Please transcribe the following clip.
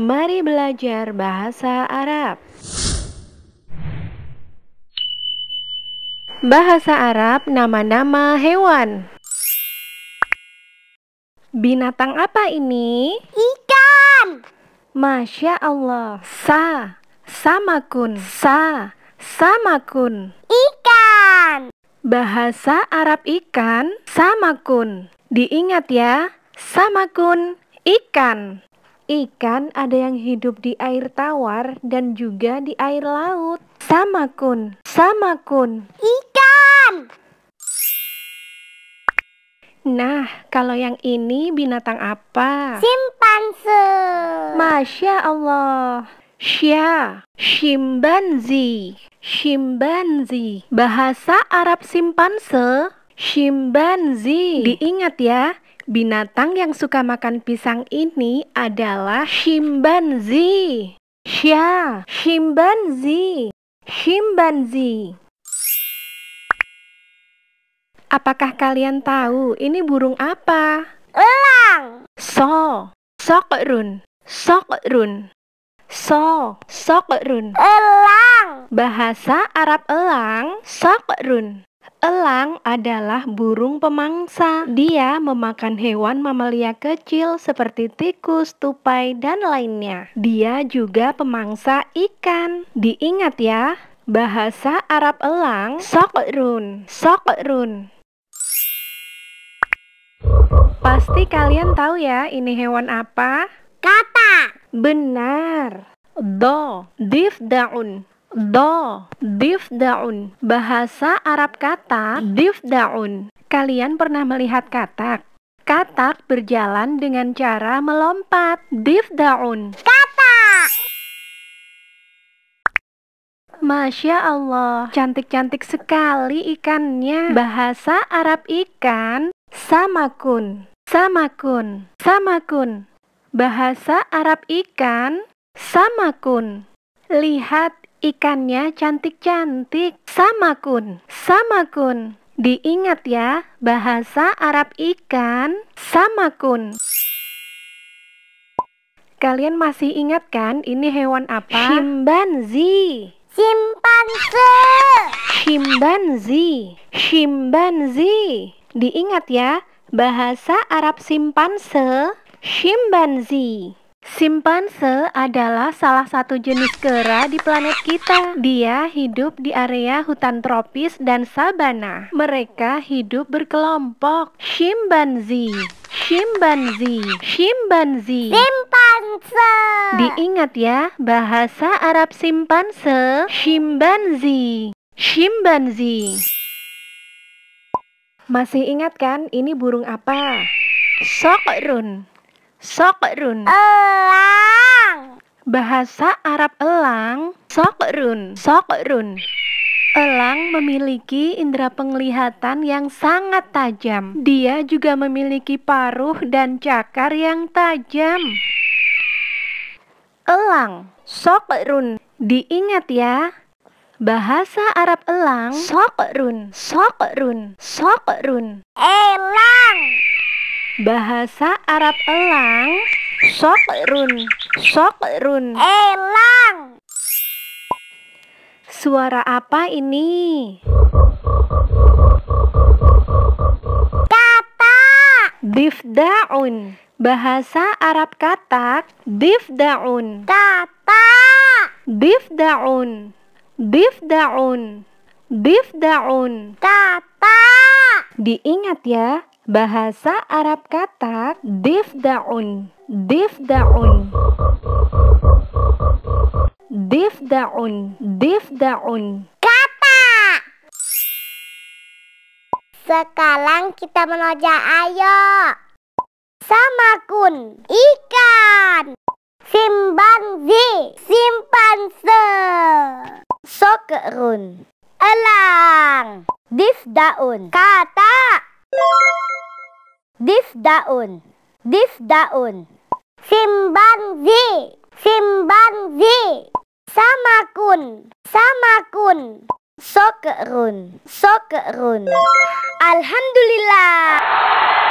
Mari belajar bahasa Arab. Bahasa Arab nama-nama hewan. Binatang apa ini? Ikan. Masya Allah. Sa, samakun. Sa, samakun. Ikan. Bahasa Arab ikan samakun. Diingat ya, samakun ikan. Ikan ada yang hidup di air tawar dan juga di air laut. Sama kun, sama kun. Ikan. Nah, kalau yang ini binatang apa? Simpanse. Masya Allah. Shia, shimbanzi, shimbanzi. Bahasa Arab simpanse, shimbanzi. Diingat ya, Binatang yang suka makan pisang ini adalah shimbanzi. Sya, shimbanzi. Shimbanzi. Apakah kalian tahu ini burung apa? Elang. So, sokrun, sokrun. So, sokrun. Elang. Bahasa Arab elang, sokrun. Elang adalah burung pemangsa. Dia memakan hewan mamalia kecil seperti tikus, tupai, dan lainnya. Dia juga pemangsa ikan. Diingat ya, bahasa Arab elang sokrun, sokrun. Pasti kalian tahu ya ini hewan apa? Kata. Benar. Do, div daun do daun bahasa Arab kata daun kalian pernah melihat katak katak berjalan dengan cara melompat daun katak Masya Allah, cantik-cantik sekali ikannya. Bahasa Arab ikan samakun, samakun, samakun. Bahasa Arab ikan samakun. Lihat Ikannya cantik-cantik. Sama kun, sama kun. Diingat ya, bahasa Arab ikan sama kun. Kalian masih ingat kan ini hewan apa? Simbanzi. Simpanse. Simbanzi. Simbanzi. Diingat ya, bahasa Arab simpanse, simbanzi. Simpanse adalah salah satu jenis kera di planet kita. Dia hidup di area hutan tropis dan sabana. Mereka hidup berkelompok. Shimbanzi. Shimbanzi. Shimbanzi. Simpanse Diingat ya, bahasa Arab simpanse Shimbanzi. Shimbanzi. Masih ingat kan ini burung apa? Sokrun Sokrun. Elang. Bahasa Arab elang, sokrun, sokrun. Elang memiliki indera penglihatan yang sangat tajam. Dia juga memiliki paruh dan cakar yang tajam. Elang, sokrun. Diingat ya, bahasa Arab elang, sokrun, sokrun, sokrun. Elang. Bahasa Arab elang sokrun, sokrun. Elang. Suara apa ini? Katak. Difdaun. Bahasa Arab katak difdaun. Katak. Difdaun. Difdaun. Difdaun. Katak. Diingat ya, Bahasa Arab kata difdaun. Difdaun. Difdaun. Difdaun. Kata. Sekarang kita menolja ayo. Sama kun ikan. Simbanzi simpanse. Sokerun elang. Difdaun kata daun, Difdaun daun, Simbanzi Simbanzi Samakun Samakun Sokerun Sokerun Alhamdulillah